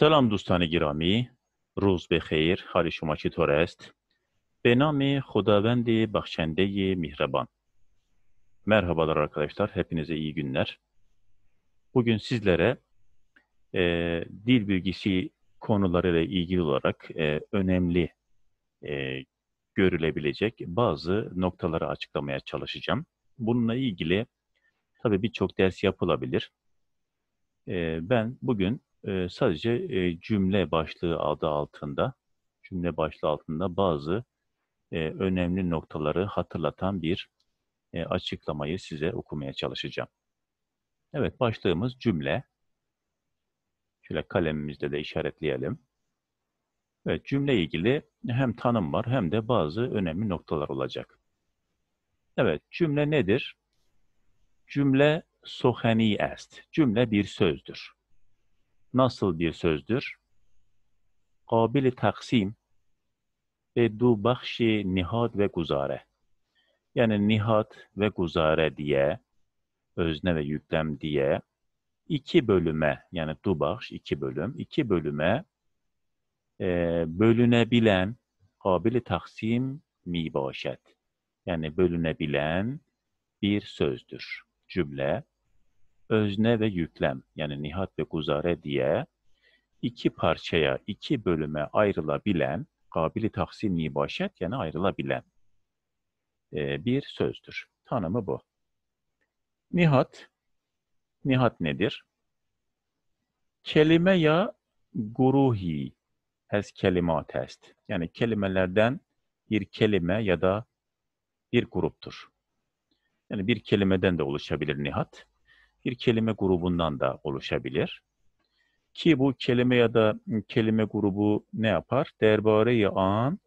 سلام دوستان گرامی روز بخیر حال شما چطور است به نام خداوند بخشنده مهربان Merhabalar arkadaşlar, hepinize iyi günler. Bugün sizlere e, dil bilgisi konularıyla ilgili olarak e, önemli e, görülebilecek bazı noktaları açıklamaya çalışacağım. Bununla ilgili tabii birçok ders yapılabilir. E, ben bugün e, sadece e, cümle başlığı adı altında, cümle başlığı altında bazı e, önemli noktaları hatırlatan bir e, açıklamayı size okumaya çalışacağım. Evet, başlığımız cümle. Şöyle kalemimizde de işaretleyelim. Evet, cümle ilgili hem tanım var hem de bazı önemli noktalar olacak. Evet, cümle nedir? Cümle soheni est. Cümle bir sözdür nasıl bir sözdür? Kabili taksim ve du bakşi nihat ve guzare. Yani nihat ve guzare diye, özne ve yüklem diye iki bölüme, yani du bakş iki bölüm, iki bölüme e, bölünebilen kabili taksim mi başet. Yani bölünebilen bir sözdür, cümle özne ve yüklem yani nihat ve kuzare diye iki parçaya, iki bölüme ayrılabilen, kabili taksim nibaşet yani ayrılabilen e, bir sözdür. Tanımı bu. Nihat, nihat nedir? Kelime ya guruhi hez kelimat est. Yani kelimelerden bir kelime ya da bir gruptur. Yani bir kelimeden de oluşabilir nihat bir kelime grubundan da oluşabilir. Ki bu kelime ya da ıı, kelime grubu ne yapar? Derbare-i an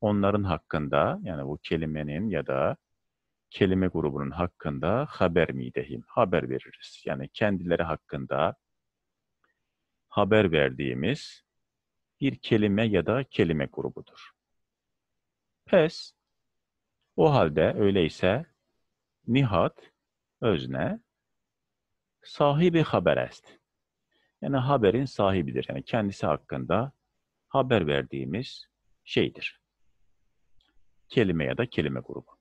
onların hakkında yani bu kelimenin ya da kelime grubunun hakkında haber midehim, haber veririz. Yani kendileri hakkında haber verdiğimiz bir kelime ya da kelime grubudur. Pes, o halde öyleyse nihat, özne, Sahibi haber est. Yani haberin sahibidir. Yani kendisi hakkında haber verdiğimiz şeydir. Kelime ya da kelime grubu.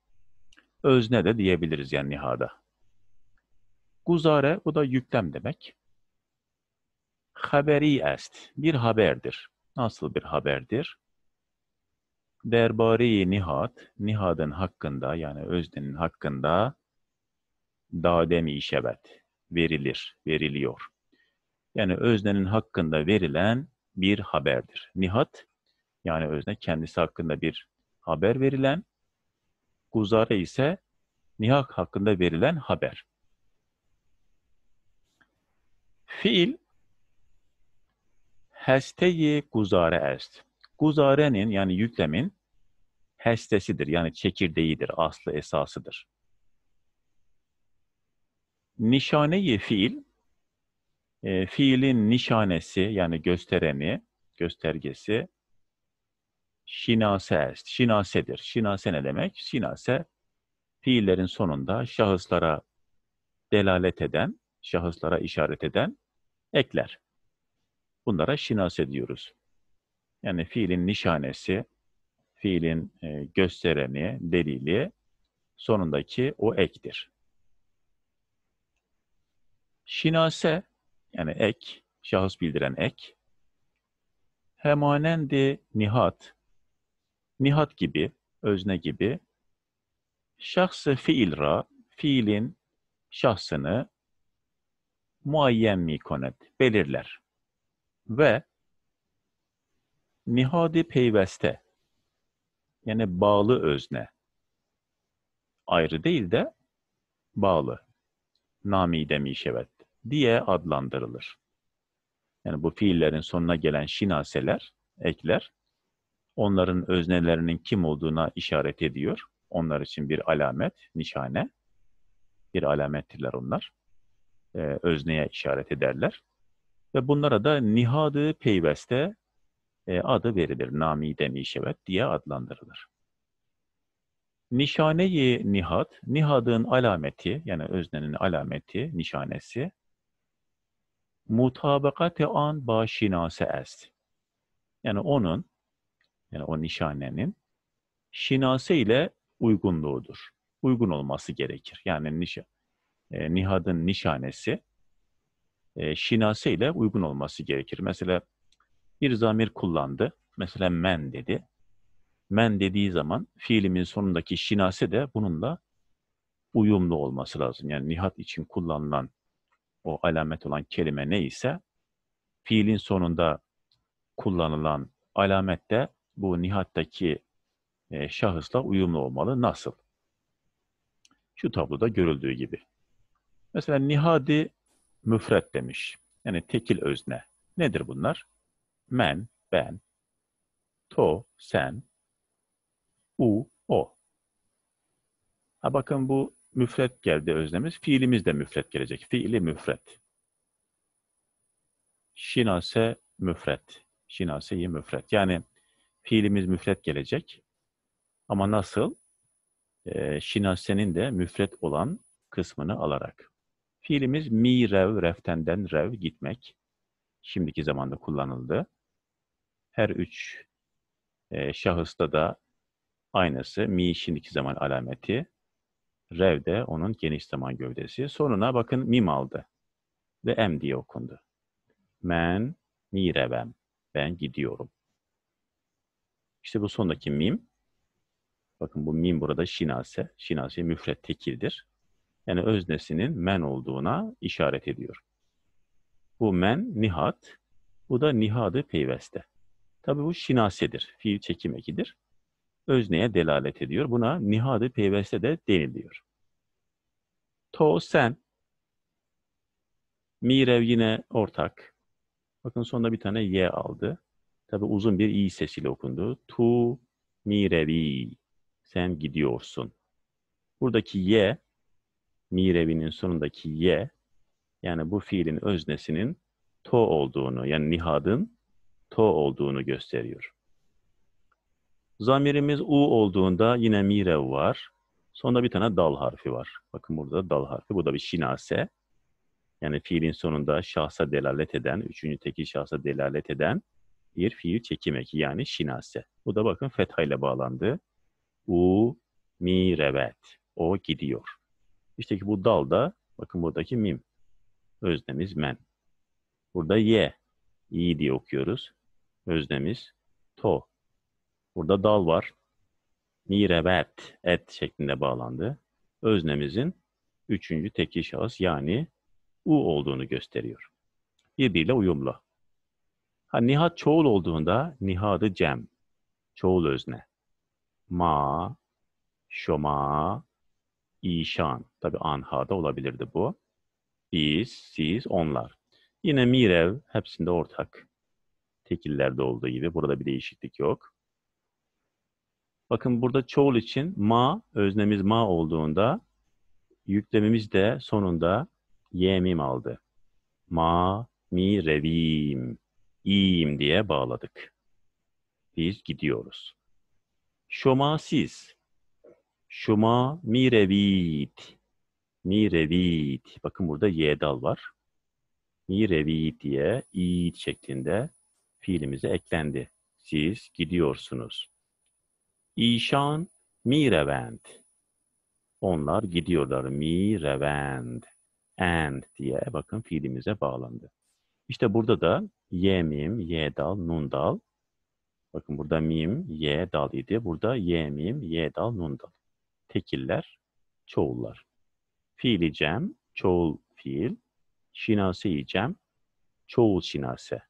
Özne de diyebiliriz yani nihada. Guzare bu da yüklem demek. Haberi est. Bir haberdir. Nasıl bir haberdir? Derbari Nihat, nihadın hakkında yani öznenin hakkında dademi işebet verilir, veriliyor. Yani öznenin hakkında verilen bir haberdir. Nihat, yani özne kendisi hakkında bir haber verilen, guzare ise nihak hakkında verilen haber. Fiil, hesteyi guzare est Guzarenin yani yüklemin hestesidir yani çekirdeğidir, aslı esasıdır nişaneyi fiil, e, fiilin nişanesi yani göstereni, göstergesi şinase est, şinasedir. Şinase ne demek? Şinase fiillerin sonunda şahıslara delalet eden, şahıslara işaret eden ekler. Bunlara şinase diyoruz. Yani fiilin nişanesi, fiilin e, göstereni, delili sonundaki o ektir. Şinase yani ek, şahıs bildiren ek. Hemanendi nihat, nihat gibi, özne gibi. Şahsı fiilra, fiilin şahsını muayyen mikonet, belirler. Ve nihadi peyveste, yani bağlı özne. Ayrı değil de bağlı. Nami demiş evet diye adlandırılır. Yani bu fiillerin sonuna gelen şinaseler, ekler, onların öznelerinin kim olduğuna işaret ediyor. Onlar için bir alamet, nişane. Bir alamettirler onlar. Ee, özneye işaret ederler. Ve bunlara da nihadı peyveste e, adı verilir. Namide nişevet diye adlandırılır. Nişaneyi nihat, nihadın alameti yani öznenin alameti, nişanesi Mutabakat an ba şinase est. Yani onun, yani o nişanenin şinase ile uygunluğudur. Uygun olması gerekir. Yani nişan, e, nihadın nişanesi e, şinase ile uygun olması gerekir. Mesela bir zamir kullandı. Mesela men dedi. Men dediği zaman fiilimin sonundaki şinase de bununla uyumlu olması lazım. Yani nihat için kullanılan o alamet olan kelime neyse fiilin sonunda kullanılan alamet de bu nihattaki e, şahısla uyumlu olmalı. Nasıl? Şu tabloda görüldüğü gibi. Mesela nihadi müfret demiş. Yani tekil özne. Nedir bunlar? Men, ben, to, sen, u, o. Ha bakın bu müfret geldi özlemiz Fiilimiz de müfret gelecek. Fiili müfret. Şinase müfret. Şinase-i müfret. Yani fiilimiz müfret gelecek. Ama nasıl? E, şinasenin de müfret olan kısmını alarak. Fiilimiz mi rev, reftenden rev gitmek. Şimdiki zamanda kullanıldı. Her üç e, şahısta da aynısı. Mi şimdiki zaman alameti, Rev de onun geniş zaman gövdesi. Sonuna bakın mim aldı. Ve em diye okundu. Men mi revem. Ben gidiyorum. İşte bu sondaki mim. Bakın bu mim burada şinase. Şinase müfret tekildir. Yani öznesinin men olduğuna işaret ediyor. Bu men nihat. Bu da nihadı peyveste. Tabii bu şinasedir. Fiil çekim ekidir özneye delalet ediyor. Buna nihadı peyveste de deniliyor. To sen. Mirev yine ortak. Bakın sonunda bir tane ye aldı. Tabi uzun bir i sesiyle okundu. Tu mirevi. Sen gidiyorsun. Buradaki ye, mirevinin sonundaki ye, yani bu fiilin öznesinin to olduğunu, yani nihadın to olduğunu gösteriyor. Zamirimiz u olduğunda yine mirev var. Sonunda bir tane dal harfi var. Bakın burada dal harfi. Bu da bir şinase. Yani fiilin sonunda şahsa delalet eden, üçüncü teki şahsa delalet eden bir fiil çekim yani şinase. Bu da bakın fethayla bağlandı. U mi revet. O gidiyor. İşte ki bu dal da bakın buradaki mim. Öznemiz men. Burada ye. İyi diye okuyoruz. Öznemiz to. Burada dal var. Mirebet, et şeklinde bağlandı. Öznemizin üçüncü tekil şahıs yani u olduğunu gösteriyor. Birbiriyle uyumlu. Ha, nihat çoğul olduğunda nihatı cem, çoğul özne. Ma, şoma, işan. Tabi anhada olabilirdi bu. Biz, siz, onlar. Yine mirev hepsinde ortak. Tekillerde olduğu gibi burada bir değişiklik yok. Bakın burada çoğul için ma, öznemiz ma olduğunda yüklemimiz de sonunda yemim aldı. Ma, mi, revim, iyiyim diye bağladık. Biz gidiyoruz. Şoma siz. Şoma mi revit. Mi revit. Bakın burada ye dal var. Mi revit diye iit şeklinde fiilimize eklendi. Siz gidiyorsunuz. İşan mi revend? Onlar gidiyorlar. Mi revend. And diye bakın fiilimize bağlandı. İşte burada da ye mim, ye dal, nun dal. Bakın burada mim, ye dal idi. Burada ye mim, ye dal, nun dal. Tekiller, çoğullar. Fiili cem, çoğul fiil. Şinase-i cem, çoğul şinase.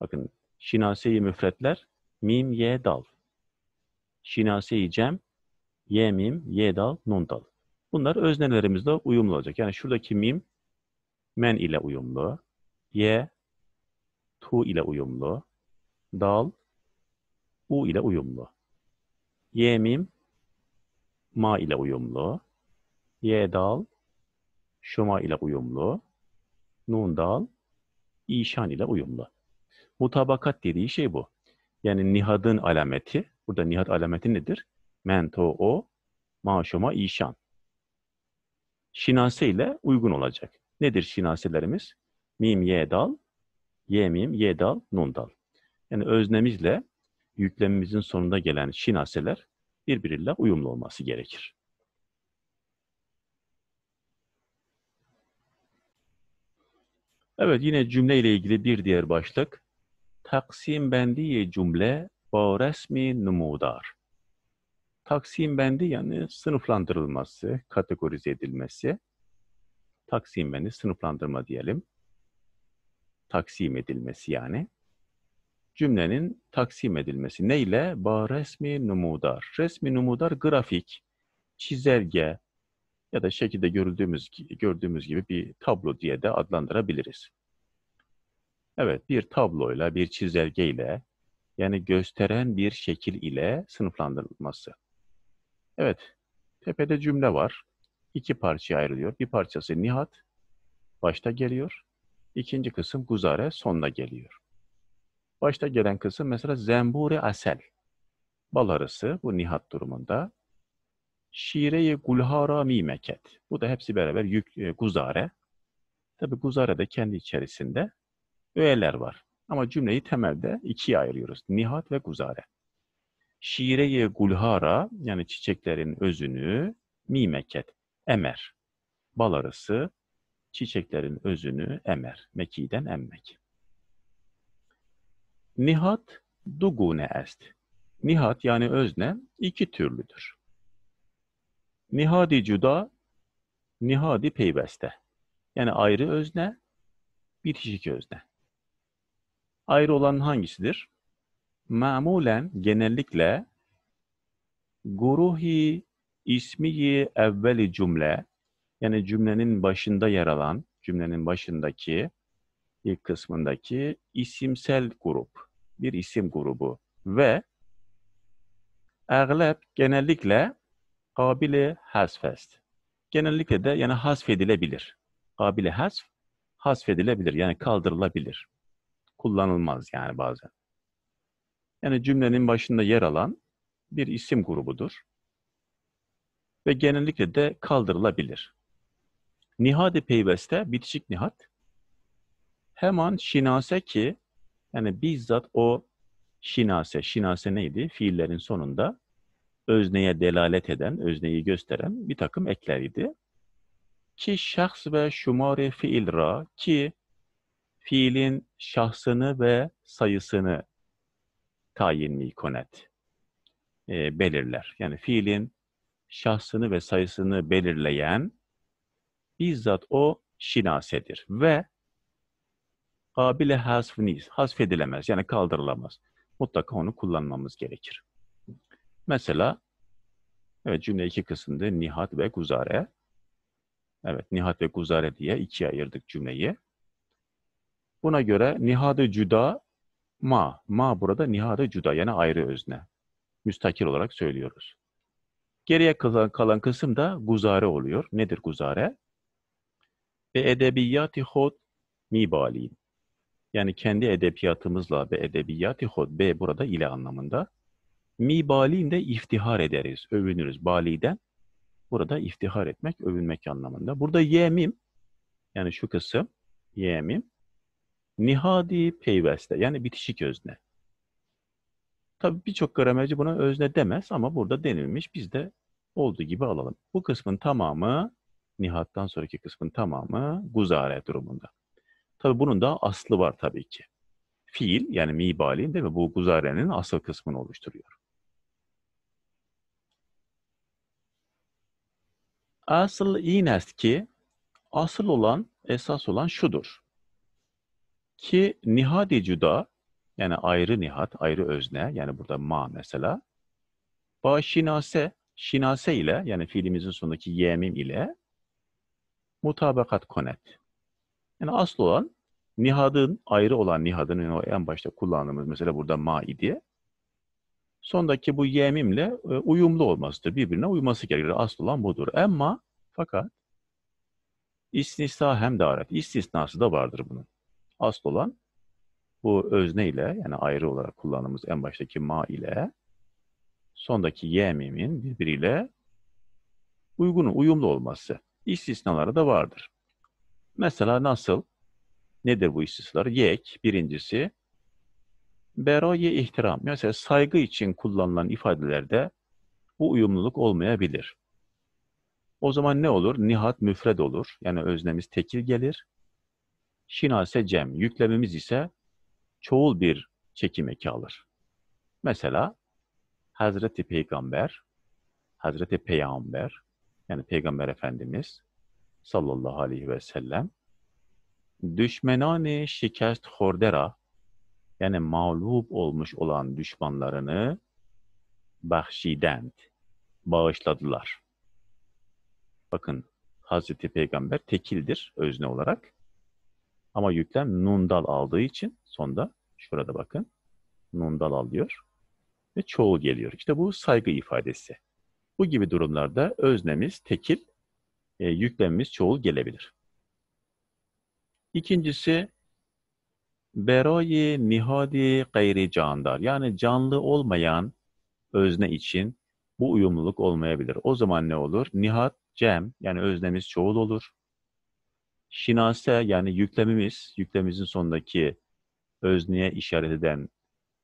Bakın şinase-i müfretler mim, ye dal şinase-i cem, yemim, yedal, nundal. Bunlar öznelerimizle uyumlu olacak. Yani şuradaki mim men ile uyumlu, ye tu ile uyumlu, dal u ile uyumlu. Yemim ma ile uyumlu, yedal dal şuma ile uyumlu, nundal işan ile uyumlu. Mutabakat dediği şey bu. Yani nihadın alameti Burada Nihat alameti nedir? Mento o maşoma işan. Şinase ile uygun olacak. Nedir şinaselerimiz? Mim ye dal, ye mim ye dal, nun dal. Yani öznemizle yüklemimizin sonunda gelen şinaseler birbiriyle uyumlu olması gerekir. Evet yine cümle ile ilgili bir diğer başlık. Taksim bendiye cümle با resmi numudar. Taksim bendi yani sınıflandırılması, kategorize edilmesi. Taksim bendi sınıflandırma diyelim. Taksim edilmesi yani. Cümlenin taksim edilmesi. Neyle? Ba resmi numudar. Resmi numudar grafik, çizelge ya da şekilde görüldüğümüz, gördüğümüz gibi bir tablo diye de adlandırabiliriz. Evet, bir tabloyla, bir çizelgeyle yani gösteren bir şekil ile sınıflandırılması. Evet, tepede cümle var. İki parçaya ayrılıyor. Bir parçası Nihat, başta geliyor. İkinci kısım Guzare, sonuna geliyor. Başta gelen kısım mesela zemburi Asel. Bal arısı, bu Nihat durumunda. Şire-i Gulhara Mimeket. Bu da hepsi beraber yük, e, Guzare. Tabi Guzare de kendi içerisinde öğeler var. Ama cümleyi temelde ikiye ayırıyoruz. Nihat ve guzare. Şireye gulhara yani çiçeklerin özünü mimeket, emer. Bal arısı çiçeklerin özünü emer. Mekiden emmek. Nihat dugune est. Nihat yani özne iki türlüdür. Nihadi cüda, nihadi peybeste. Yani ayrı özne, bitişik özne ayrı olan hangisidir? Mamulen genellikle guruhi ismiyi evveli cümle yani cümlenin başında yer alan cümlenin başındaki ilk kısmındaki isimsel grup bir isim grubu ve eglep genellikle kabili hasfest. Genellikle de yani hasfedilebilir. Kabili hasf hasfedilebilir yani kaldırılabilir kullanılmaz yani bazen. Yani cümlenin başında yer alan bir isim grubudur ve genellikle de kaldırılabilir. Nihadi peyveste bitişik nihat hemen şinase ki yani bizzat o şinase, şinase neydi? Fiillerin sonunda özneye delalet eden, özneyi gösteren bir takım ekleriydi. Ki şahs ve şumare fiil ra ki fiilin şahsını ve sayısını tayin mikonet e, belirler. Yani fiilin şahsını ve sayısını belirleyen bizzat o şinasedir ve kabile hasfniz, hasfedilemez yani kaldırılamaz. Mutlaka onu kullanmamız gerekir. Mesela evet cümle iki kısımda Nihat ve Guzare. Evet Nihat ve Guzare diye ikiye ayırdık cümleyi. Buna göre nihadı cüda ma. Ma burada nihadı cüda yani ayrı özne. Müstakil olarak söylüyoruz. Geriye kalan, kalan kısım da guzare oluyor. Nedir guzare? Ve edebiyati hod mibalin. Yani kendi edebiyatımızla ve edebiyati hod be burada ile anlamında. mi Mibalin de iftihar ederiz, övünürüz. Bali'den burada iftihar etmek, övünmek anlamında. Burada yemim yani şu kısım yemim Nihadi peyveste yani bitişik özne. Tabii birçok gramerci buna özne demez ama burada denilmiş biz de olduğu gibi alalım. Bu kısmın tamamı Nihat'tan sonraki kısmın tamamı guzare durumunda. Tabi bunun da aslı var tabii ki. Fiil yani mibalin değil mi? Bu guzarenin asıl kısmını oluşturuyor. Asıl ines ki asıl olan, esas olan şudur. Ki nihad-i cüda, yani ayrı nihat, ayrı özne, yani burada ma mesela, ba şinase, şinase ile, yani fiilimizin sonundaki yemim ile mutabakat konet. Yani asıl olan nihadın, ayrı olan nihadın, yani en başta kullandığımız mesela burada ma idi. Sondaki bu yemimle e, uyumlu olmasıdır. Birbirine uyması gerekir. Asıl olan budur. Ama fakat istisna hem de aret. İstisnası da vardır bunun. Asıl olan bu özne ile yani ayrı olarak kullandığımız en baştaki ma ile sondaki ye mimin birbiriyle uygun, uyumlu olması. İstisnaları da vardır. Mesela nasıl? Nedir bu istisnalar? Yek birincisi beraye ihtiram. Mesela saygı için kullanılan ifadelerde bu uyumluluk olmayabilir. O zaman ne olur? Nihat müfred olur. Yani öznemiz tekil gelir şinase cem, yüklemimiz ise çoğul bir çekim eki alır. Mesela Hazreti Peygamber, Hazreti Peygamber, yani Peygamber Efendimiz sallallahu aleyhi ve sellem, düşmenani şikest hordera, yani mağlup olmuş olan düşmanlarını bahşident, bağışladılar. Bakın Hazreti Peygamber tekildir özne olarak. Ama yüklem nundal aldığı için sonda şurada bakın nundal alıyor ve çoğul geliyor. İşte bu saygı ifadesi. Bu gibi durumlarda öznemiz tekil, e, yüklemimiz çoğul gelebilir. İkincisi beroyi nihadi gayri candar. Yani canlı olmayan özne için bu uyumluluk olmayabilir. O zaman ne olur? Nihat cem yani öznemiz çoğul olur şinase yani yüklemimiz, yüklemimizin sonundaki özneye işaret eden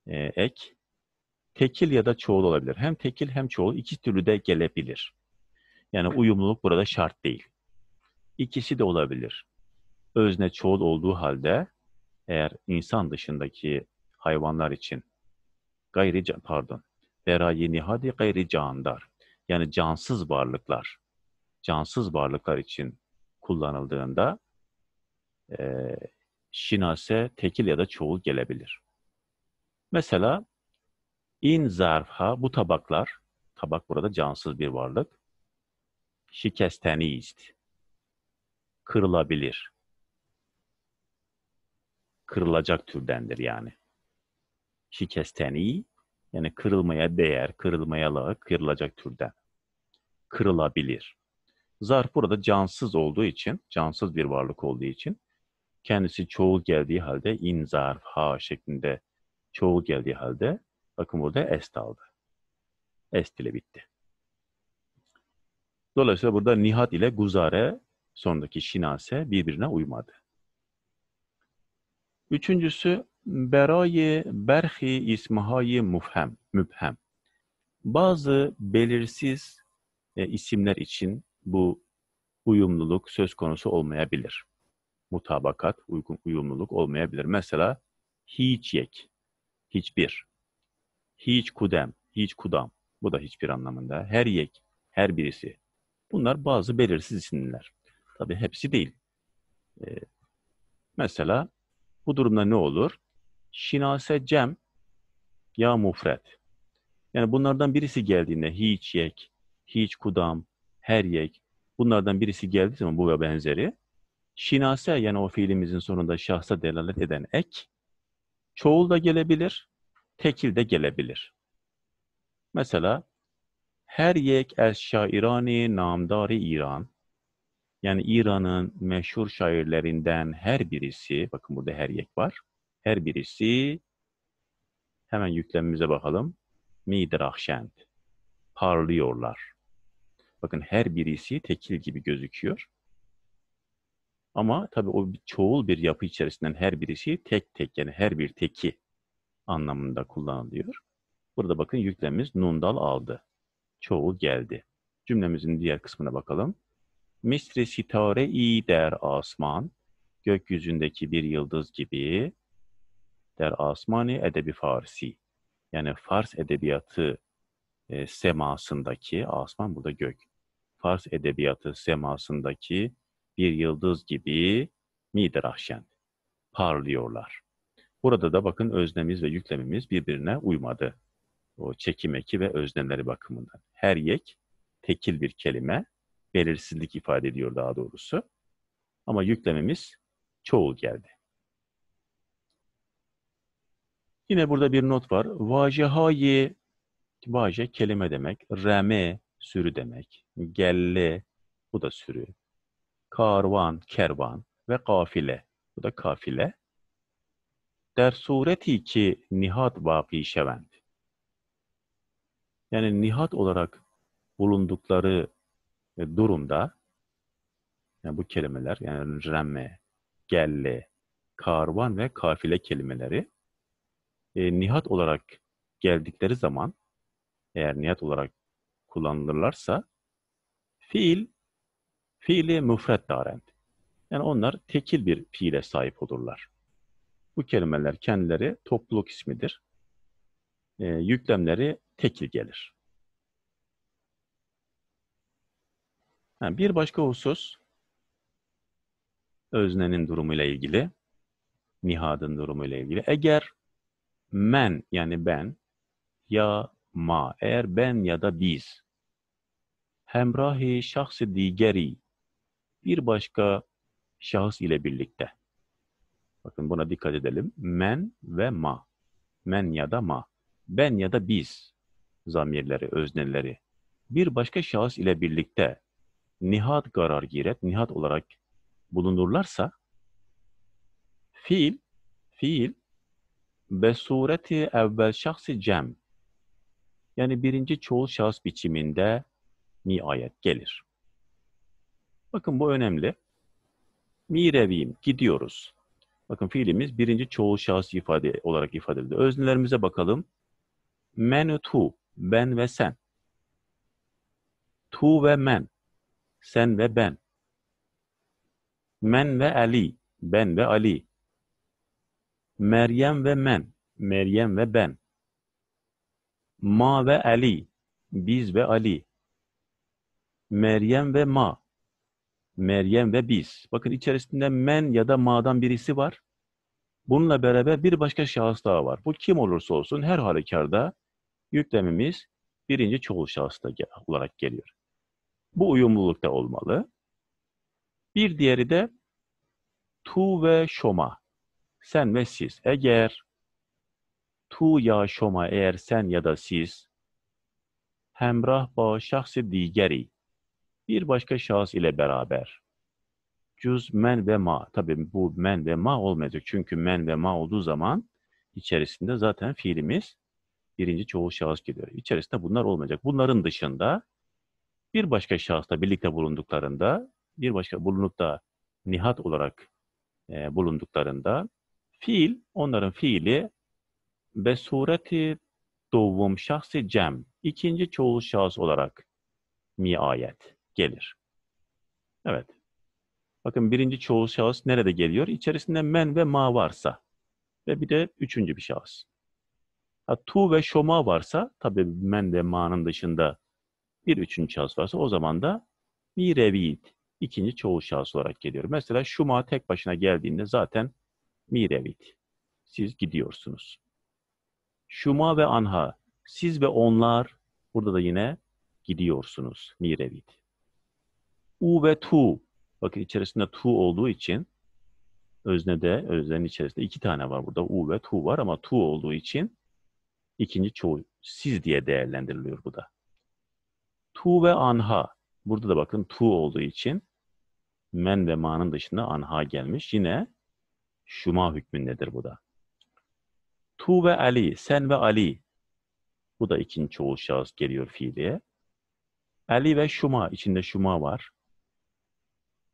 e, ek, tekil ya da çoğul olabilir. Hem tekil hem çoğul iki türlü de gelebilir. Yani uyumluluk burada şart değil. İkisi de olabilir. Özne çoğul olduğu halde eğer insan dışındaki hayvanlar için gayri pardon berayi nihadi gayri candar yani cansız varlıklar cansız varlıklar için kullanıldığında e, şinase tekil ya da çoğul gelebilir. Mesela in zarfha bu tabaklar, tabak burada cansız bir varlık, şikesteni ist, kırılabilir, kırılacak türdendir yani. Şikesteni yani kırılmaya değer, kırılmaya layık, kırılacak türden. Kırılabilir. Zarf burada cansız olduğu için, cansız bir varlık olduğu için kendisi çoğul geldiği halde in zarf ha şeklinde çoğul geldiği halde bakın burada est aldı. Est ile bitti. Dolayısıyla burada nihat ile guzare sondaki şinase birbirine uymadı. Üçüncüsü berayi berhi ismahayi mufhem, mübhem. Bazı belirsiz e, isimler için bu uyumluluk söz konusu olmayabilir. Mutabakat, uygun, uyumluluk olmayabilir. Mesela hiç yek, hiçbir, hiç kudem, hiç kudam. Bu da hiçbir anlamında. Her yek, her birisi. Bunlar bazı belirsiz isimler. Tabi hepsi değil. Ee, mesela bu durumda ne olur? Şinase cem ya mufret. Yani bunlardan birisi geldiğinde hiç yek, hiç kudam, heryek, bunlardan birisi geldiği zaman bu ve benzeri, şinase yani o fiilimizin sonunda şahsa delalet eden ek, çoğul da gelebilir, tekil de gelebilir. Mesela her yek es şairani namdari İran, yani İran'ın meşhur şairlerinden her birisi, bakın burada her yek var, her birisi, hemen yüklemimize bakalım, midrahşend, parlıyorlar. Bakın her birisi tekil gibi gözüküyor. Ama tabii o çoğul bir yapı içerisinden her birisi tek tek yani her bir teki anlamında kullanılıyor. Burada bakın yüklemimiz nundal aldı. Çoğul geldi. Cümlemizin diğer kısmına bakalım. Misri sitare i der asman. Gökyüzündeki bir yıldız gibi der asmani edebi farsi. Yani Fars edebiyatı e, semasındaki asman burada gök. Fars edebiyatı semasındaki bir yıldız gibi midirahşen parlıyorlar. Burada da bakın özlemimiz ve yüklemimiz birbirine uymadı. O çekim eki ve özlemleri bakımından. Her yek tekil bir kelime, belirsizlik ifade ediyor daha doğrusu. Ama yüklemimiz çoğul geldi. Yine burada bir not var. Vajehayi, vaje kelime demek. Reme, sürü demek. Gelle, bu da sürü. Karvan, kervan ve kafile, bu da kafile. Der sureti ki nihat baki şevend. Yani nihat olarak bulundukları e, durumda, yani bu kelimeler, yani remme, gelle, karvan ve kafile kelimeleri e, nihat olarak geldikleri zaman eğer nihat olarak kullanılırlarsa fiil fiili müfred darend. Yani onlar tekil bir fiile sahip olurlar. Bu kelimeler kendileri topluluk ismidir. E, yüklemleri tekil gelir. Yani bir başka husus öznenin durumuyla ilgili, nihadın durumuyla ilgili. Eğer men yani ben ya ma eğer ben ya da biz hemrahi şahsı ı digeri bir başka şahıs ile birlikte. Bakın buna dikkat edelim. Men ve ma. Men ya da ma. Ben ya da biz zamirleri, özneleri. Bir başka şahıs ile birlikte nihat karar giret, nihat olarak bulunurlarsa fiil, fiil besureti evvel şahsi cem yani birinci çoğul şahıs biçiminde nihayet gelir. Bakın bu önemli. Mirevim, gidiyoruz. Bakın fiilimiz birinci çoğul şahıs ifade olarak ifade edildi. Öznelerimize bakalım. Men tu, ben ve sen. Tu ve men, sen ve ben. Men ve Ali, ben ve Ali. Meryem ve men, Meryem ve ben. Ma ve Ali, biz ve Ali. Meryem ve ma. Meryem ve biz. Bakın içerisinde men ya da ma'dan birisi var. Bununla beraber bir başka şahıs daha var. Bu kim olursa olsun her halükarda yüklemimiz birinci çoğul şahısta olarak geliyor. Bu uyumlulukta olmalı. Bir diğeri de tu ve şoma. Sen ve siz. Eğer tu ya şoma eğer sen ya da siz hemrah ba şahsi digeri bir başka şahıs ile beraber cüz men ve ma. Tabii bu men ve ma olmayacak. Çünkü men ve ma olduğu zaman içerisinde zaten fiilimiz birinci çoğul şahıs gidiyor. İçerisinde bunlar olmayacak. Bunların dışında bir başka şahısla birlikte bulunduklarında, bir başka bulunup da nihat olarak e, bulunduklarında fiil, onların fiili ve sureti doğum şahsi cem, ikinci çoğul şahıs olarak miayet gelir. Evet. Bakın birinci çoğul şahıs nerede geliyor? İçerisinde men ve ma varsa ve bir de üçüncü bir şahıs. Ha, tu ve şoma varsa tabi men de ma'nın dışında bir üçüncü şahıs varsa o zaman da bir revit ikinci çoğul şahıs olarak geliyor. Mesela şuma tek başına geldiğinde zaten mi revit. Siz gidiyorsunuz. Şuma ve anha siz ve onlar burada da yine gidiyorsunuz. Mi revit. U ve tu. Bakın içerisinde tu olduğu için öznede, öznenin içerisinde iki tane var burada. U ve tu var ama tu olduğu için ikinci çoğu siz diye değerlendiriliyor bu da. Tu ve anha. Burada da bakın tu olduğu için men ve ma'nın dışında anha gelmiş. Yine şuma hükmündedir bu da. Tu ve Ali, sen ve Ali. Bu da ikinci çoğul şahıs geliyor fiiliye. Ali ve şuma, içinde şuma var.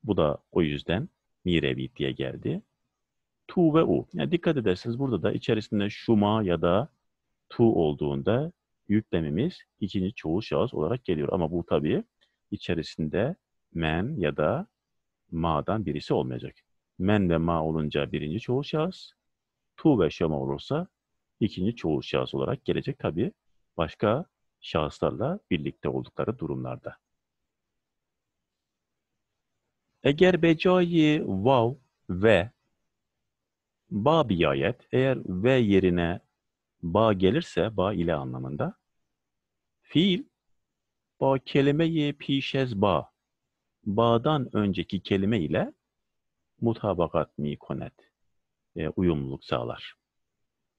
Bu da o yüzden mirevi diye geldi. Tu ve u. Yani dikkat ederseniz burada da içerisinde şuma ya da tu olduğunda yüklemimiz ikinci çoğul şahıs olarak geliyor. Ama bu tabii içerisinde men ya da ma'dan birisi olmayacak. Men ve ma olunca birinci çoğul şahıs, tu ve şuma olursa ikinci çoğul şahıs olarak gelecek tabii başka şahıslarla birlikte oldukları durumlarda. Eğer becai vav ve ba biayet, eğer ve yerine ba gelirse, ba ile anlamında, fiil ba kelimeyi pişez ba, ba'dan önceki kelime ile mutabakat mikonet, e, uyumluluk sağlar,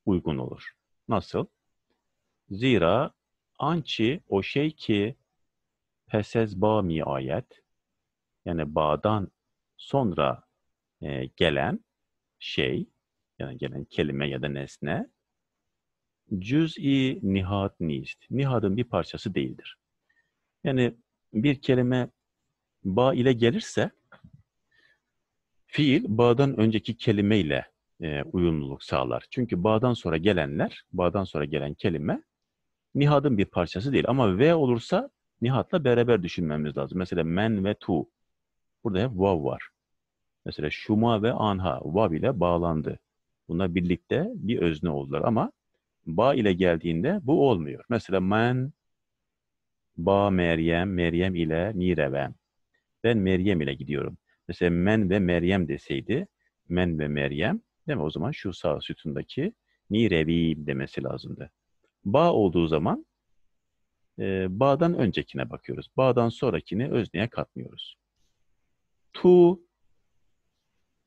uygun olur. Nasıl? Zira ançi o şey ki pesez ba mi ayet, yani bağdan sonra e, gelen şey yani gelen kelime ya da nesne cüz-i nihat nist. Nihadın bir parçası değildir. Yani bir kelime bağ ile gelirse fiil bağdan önceki kelime ile e, uyumluluk sağlar. Çünkü bağdan sonra gelenler, bağdan sonra gelen kelime nihadın bir parçası değil. Ama ve olursa nihatla beraber düşünmemiz lazım. Mesela men ve tu Burada hep vav var. Mesela şuma ve anha vav ile bağlandı. Bunlar birlikte bir özne oldular ama ba ile geldiğinde bu olmuyor. Mesela men ba Meryem, Meryem ile mirevem. Ben Meryem ile gidiyorum. Mesela men ve Meryem deseydi men ve Meryem değil mi? O zaman şu sağ sütundaki mirevim demesi lazımdı. Ba olduğu zaman e, bağdan öncekine bakıyoruz. Bağdan sonrakini özneye katmıyoruz tu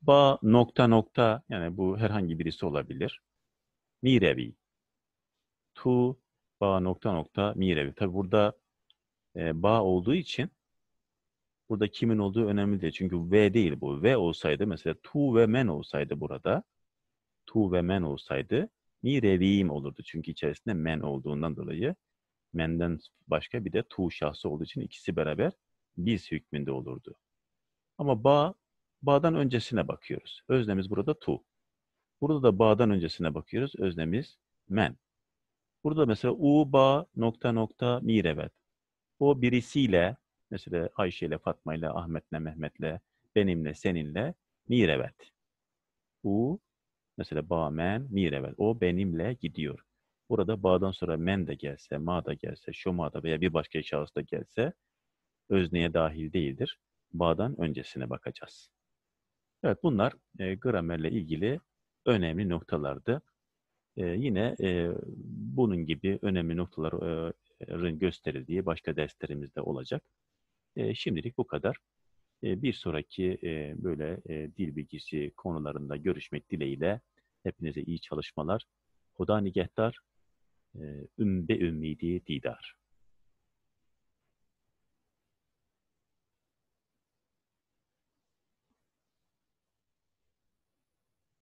ba nokta nokta yani bu herhangi birisi olabilir. Mirevi. Tu ba nokta nokta mirevi. Tabi burada e, ba olduğu için burada kimin olduğu önemli değil. Çünkü ve değil bu. Ve olsaydı mesela tu ve men olsaydı burada tu ve men olsaydı mirevim olurdu. Çünkü içerisinde men olduğundan dolayı menden başka bir de tu şahsı olduğu için ikisi beraber biz hükmünde olurdu. Ama ba, ba'dan öncesine bakıyoruz. Öznemiz burada tu. Burada da ba'dan öncesine bakıyoruz. Öznemiz men. Burada mesela u, ba, nokta nokta, mirevet. O birisiyle, mesela Ayşe ile, Fatma ile, Ahmet'le, Mehmet'le, benimle, seninle, mirevet. U, mesela ba, men, mirevet. O benimle gidiyor. Burada bağdan sonra men de gelse, ma da gelse, şoma da veya bir başka şahıs da gelse özneye dahil değildir bağdan öncesine bakacağız. Evet bunlar e, gramerle ilgili önemli noktalardı. E, yine e, bunun gibi önemli noktaların gösterildiği başka derslerimizde olacak. E, şimdilik bu kadar. E, bir sonraki e, böyle e, dil bilgisi konularında görüşmek dileğiyle hepinize iyi çalışmalar. Hoda nigehtar, ümbe ümmidi didar.